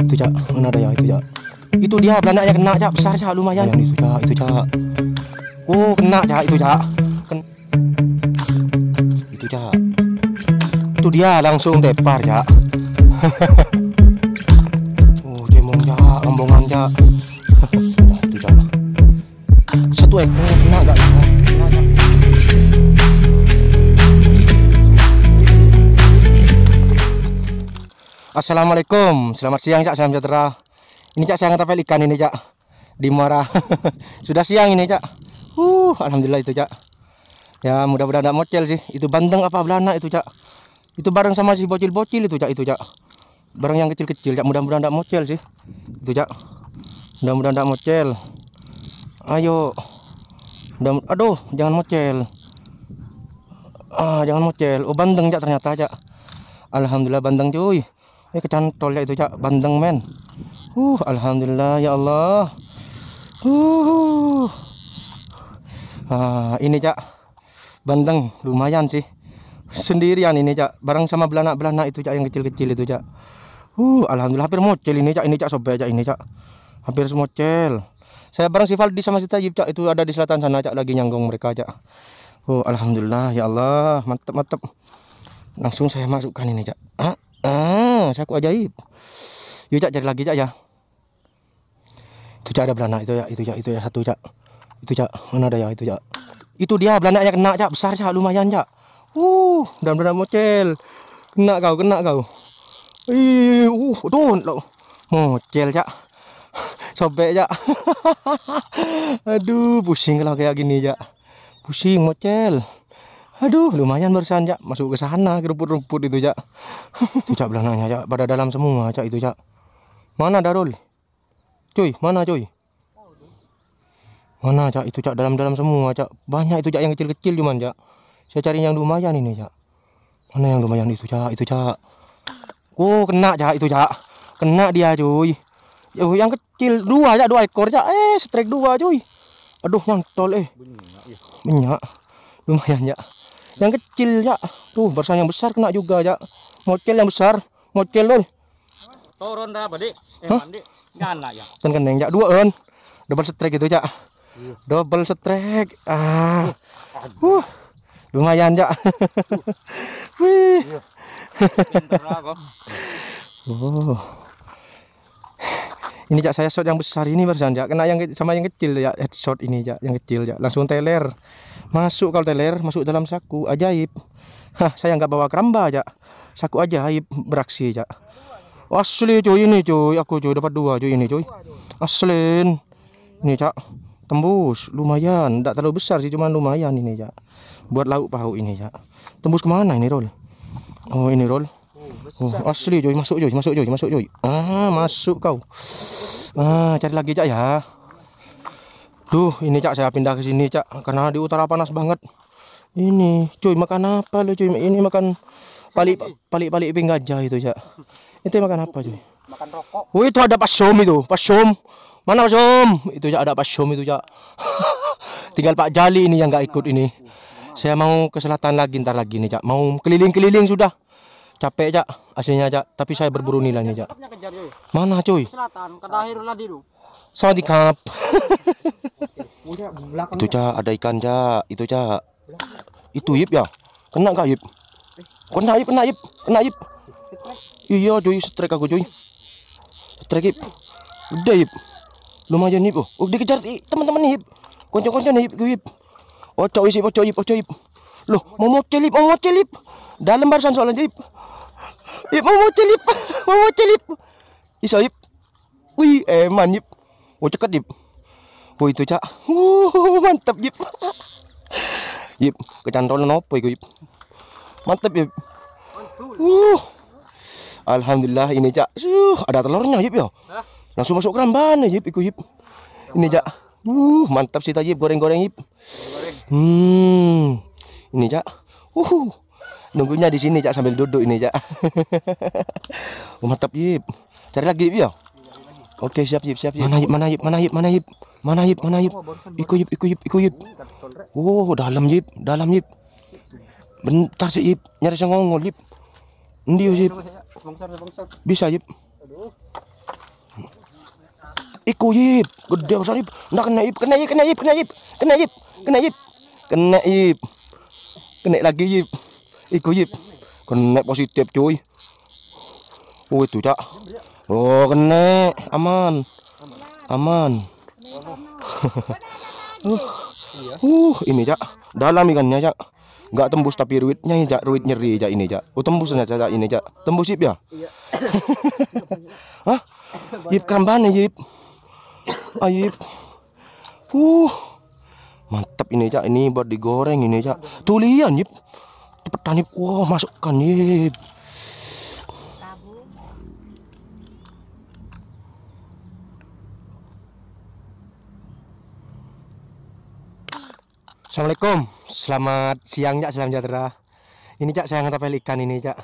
Itu cak, mana ada ya itu cak. Itu dia belanaknya kena cak, besar cak lumayan. Yang itu cak, itu cak. Oh, kena cak itu cak. Ken... Itu cak. Itu dia langsung depar cak. oh, cemong cak, rombongan cak. nah, itu cak. Satu ekor kena enggak? Assalamualaikum, selamat siang Cak, salam sejahtera. Ini Cak saya ngetapel ikan ini Cak. Di muara. Sudah siang ini Cak. Uh, alhamdulillah itu Cak. Ya, mudah-mudahan tidak mocel sih. Itu bandeng apa belana itu Cak. Itu bareng sama si bocil-bocil itu Cak, itu Cak. Bareng yang kecil-kecil Cak, mudah-mudahan tidak mocel sih. Itu Cak. Mudah-mudahan tidak mocel. Ayo. Mudah aduh, jangan mocel. Ah, jangan mocel. Oh, bandeng Cak ternyata Cak. Alhamdulillah bandeng cuy. Eh kecan ya itu cak bandeng men. Uh alhamdulillah ya Allah. Uh. Ah, ini cak bandeng lumayan sih. Sendirian ini cak bareng sama belanak-belanak itu cak yang kecil-kecil itu cak. Uh alhamdulillah hampir mocel ini cak ini cak sobek cak ini cak. Hampir semua semocel. Saya bareng si Valdi sama si Tajib cak itu ada di selatan sana cak lagi nyanggung mereka cak. Oh alhamdulillah ya Allah mantep mantep, Langsung saya masukkan ini cak. Ah ah. Nah, saya saku ajaib yuk cak cari lagi cak ya itu cak ada beranak itu ya itu cak itu ya satu cak itu cak mana ada ya itu cak itu dia beranaknya kena cak besar cak lumayan cak uh dan beranak mocel kena kau kena kau ih uh don lo mocel cak sobek cak aduh pusing kalau kayak gini cak pusing mocel Aduh, lumayan barusan, Cak. Masuk ke sana, rumput-rumput itu, Cak. Itu, Cak, nanya Cak. Pada dalam semua, Cak, itu, Cak. Mana, Darul? Cuy, mana, cuy? Mana, Cak? Itu, Cak, dalam-dalam semua, Cak. Banyak itu, Cak, yang kecil-kecil cuman, Cak. Saya cari yang lumayan ini, Cak. Mana yang lumayan itu, Cak? Itu, Cak. Oh, kena, Cak, itu, Cak. Kena dia, cuy. Ya, yang kecil dua, Cak, dua ekor, Cak. Eh, strike dua, cuy. Aduh, nyantol, eh. Minyak. Iya. Minyak lumayan ya yang kecil ya tuh barusan yang besar kena juga ya mocel yang besar mocel lol turun dah badi eh mandi lah ya kan ya dua on double strike itu ya double strike ah uh lumayan ya wih iya. oh ini cak saya shot yang besar ini barusan cak kena yang sama yang kecil ya headshot ini cak yang kecil cak langsung teler masuk kalau teler masuk dalam saku ajaib Hah, saya nggak bawa keramba cak saku ajaib beraksi cak asli cuy ini cuy aku cuy dapat dua cuy ini cuy aslin ini cak tembus lumayan tidak terlalu besar sih cuman lumayan ini cak buat lauk pauk ini cak tembus kemana ini roll oh ini roll Oh, asli Joy, masuk Joy, masuk Joy, masuk Joy. Ah, masuk kau. Ah, cari lagi Cak ya. Duh, ini Cak saya pindah ke sini Cak karena di utara panas banget. Ini, cuy, makan apa lo cuy? Ini makan pali pali pali ping gajah itu Cak. Itu makan apa cuy? Makan rokok. Oh, itu ada pasom itu, pasom. Mana pasom? Itu Cak ada pasom itu Cak. Tinggal Pak Jali ini yang nggak ikut ini. Saya mau ke selatan lagi ntar lagi nih Cak. Mau keliling-keliling sudah capek cak aslinya cak tapi saya berburu nilainya nih cak mana cuy selatan di kap kan, itu cak ada ikan cak itu cak itu yip ya kena gak yip kena yip kena yip kena yip iya cuy strike aku cuy strike yip udah yip lumayan yip oh, oh dikejar teman-teman yip konco-konco yip yip cuy sih oh cuy oh cuy loh mau mau celip mau mau celip dalam barusan soalnya yip Ip mau mau celip, mau mau celip. Iso ip. Wih, eman ip. mau oh, cekat ip. Oh itu cak. Uh, oh, mantap ip. Ip, kecantol nopo iku ip? Mantap ip. Uh. Alhamdulillah ini cak. Uh, ada telurnya ip ya. Langsung masuk keramban ip iku ip. Ini cak. Uh, mantap sih tajib goreng-goreng ip. Hmm. Ini cak. Uh nunggunya di sini cak sambil duduk ini cak oh, mantap yip cari lagi yip ya iya, oke siap yip siap yip mana yip mana yip mana yip mana yip mana yip mana yip oh, iku yip iku yip iku yip oh dalam yip dalam yip bentar sih yip nyari sengongol yip ini yip bisa yip iku yip gede besar yip nak kena yip kena yip kena yip kena yip kena yip kena yip kena yip kena lagi yip Iku yip. Kena positif cuy. Oh itu cak. Oh kena. Aman. Aman. uh, uh ini cak. Dalam ikannya cak. Gak tembus tapi ruitnya ini cak. Ruit nyeri cak ini cak. Oh tembus cak ini cak. Tembus yip ya. Hah? Yip keramban ya yip. Ayip. Uh. Mantap ini cak. Ini buat digoreng ini cak. Tulian yip cepet tanip wow masukkan kanib. Assalamualaikum Selamat siang Cak Selamat sejahtera Ini Cak saya ngetapel ikan ini Cak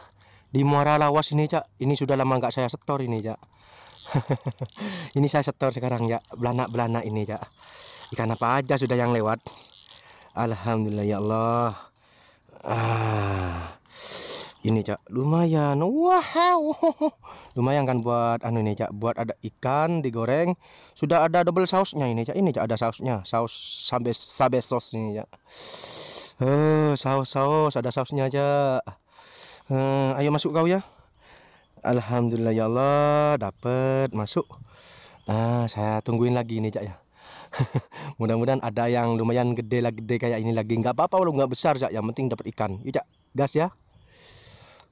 Di Muara Lawas ini Cak Ini sudah lama nggak saya setor ini Cak Ini saya setor sekarang ya Belanak-belanak ini Cak Ikan apa aja sudah yang lewat Alhamdulillah ya Allah ah ini cak lumayan wow lumayan kan buat anu ini cak buat ada ikan digoreng sudah ada double sausnya ini cak ini cak ada sausnya saus sambe sabe saus ini cak eh uh, saus saus ada sausnya cak uh, ayo masuk kau ya alhamdulillah ya Allah dapat masuk ah saya tungguin lagi ini cak ya mudah-mudahan ada yang lumayan gede lagi gede kayak ini lagi nggak apa-apa kalau nggak besar cak yang penting dapat ikan ya cak gas ya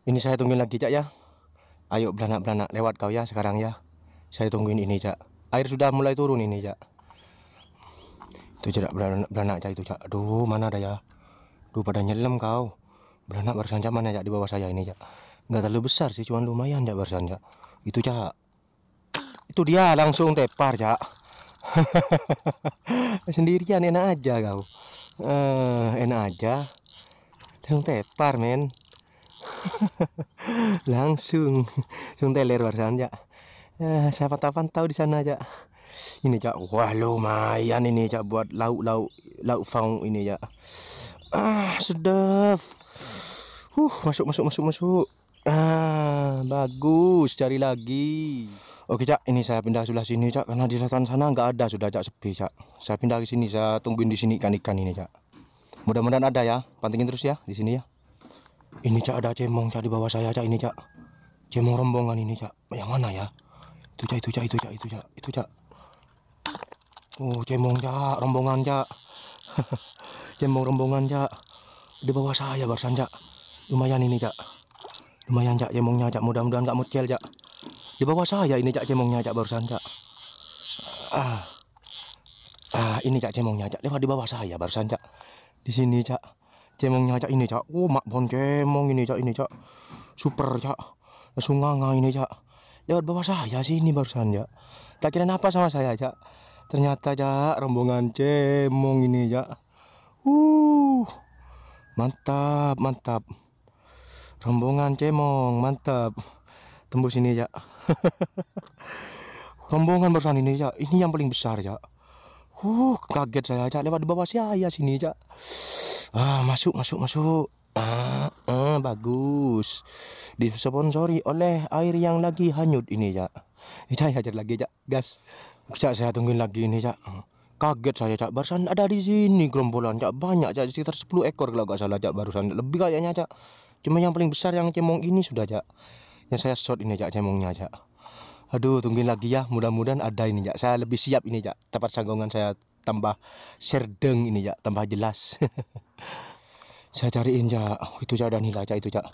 ini saya tungguin lagi cak ya ayo beranak-beranak lewat kau ya sekarang ya saya tungguin ini cak air sudah mulai turun ini cak itu cak beranak-beranak cak itu cak aduh mana ada ya duh pada nyelam kau beranak barusan cak mana cak di bawah saya ini cak nggak terlalu besar sih cuman lumayan cak barusan cak itu cak itu dia langsung tepar cak sendirian enak aja kau uh, enak aja langsung tepar men langsung langsung teler barusan ya uh, eh, siapa tapan tahu di sana aja ini cak wah lumayan ini cak buat lauk lauk lauk faung ini ya ah sedap uh masuk masuk masuk masuk ah bagus cari lagi Oke cak, ini saya pindah sebelah sini cak, karena di selatan sana nggak ada sudah cak sepi cak. Saya pindah ke sini, saya tungguin di sini ikan-ikan ini cak. Mudah-mudahan ada ya, pantengin terus ya di sini ya. Ini cak ada cemong cak di bawah saya cak ini cak. Cemong rombongan ini cak, yang mana ya? Itu cak, itu cak, itu cak, itu cak, itu cak. Oh cemong cak, rombongan cak. cemong rombongan cak. Di bawah saya barusan cak. Lumayan ini cak. Lumayan cak cemongnya cak, mudah-mudahan nggak mecel cak di bawah saya ini cak cemongnya cak barusan cak ah ah ini cak cemongnya cak lewat di bawah saya barusan cak di sini cak cemongnya cak ini cak oh mak bon cemong ini cak ini cak super cak langsung nganga ini cak lewat bawah saya sini barusan cak tak kira apa sama saya cak ternyata cak rombongan cemong ini cak uh mantap mantap rombongan cemong mantap tembus ini ya rombongan barusan ini ya ini yang paling besar ya uh kaget saya aja lewat di bawah saya sini ya ah masuk masuk masuk ah, ah bagus disponsori oleh air yang lagi hanyut ini ya ya hajar lagi ya gas bisa saya tungguin lagi ini ya kaget saya cak barusan ada di sini gerombolan cak banyak cak sekitar 10 ekor kalau nggak salah cak barusan lebih kayaknya cak cuma yang paling besar yang cemong ini sudah cak ini ya, saya short ini aja cemongnya aja aduh tungguin lagi ya mudah-mudahan ada ini aja saya lebih siap ini aja tempat sanggongan saya tambah serdeng ini aja tambah jelas saya cariin ya oh, itu aja ada nila aja itu aja.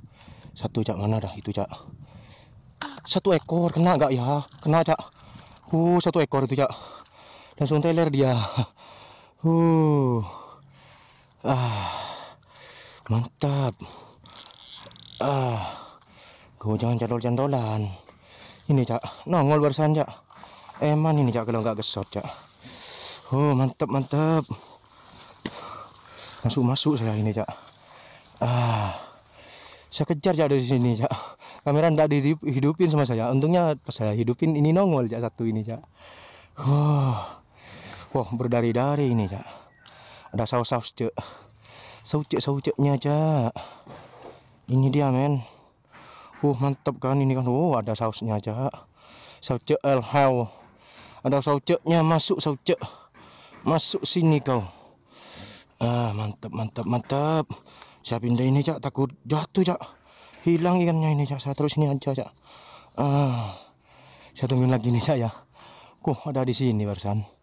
satu jak mana dah itu aja. satu ekor kena gak ya kena jak uh satu ekor itu aja. langsung teler dia uh ah mantap ah Go jangan jadol-jandolan. Ini cak, nongol barusan cak. Eman ini cak kalau nggak gesot cak. Oh mantep mantep. Masuk masuk saya ini cak. Ah, saya kejar cak dari sini cak. Kamera ndak dihidupin sama saya. Untungnya pas saya hidupin ini nongol cak satu ini cak. Oh, wah berdari-dari ini cak. Ada saus-saus cak. Saus cak saus caknya cak. Ini dia men. Wuh mantap kan ini kan. Oh ada sausnya aja. el hao. Ada sausnya masuk sausnya. Masuk sini kau. Ah mantap mantap mantap. Saya pindah ini cak takut jatuh cak. Hilang ikannya ini cak. Saya terus ini aja cak. Ah saya tungguin lagi nih cak ya. Kuh ada di sini barusan.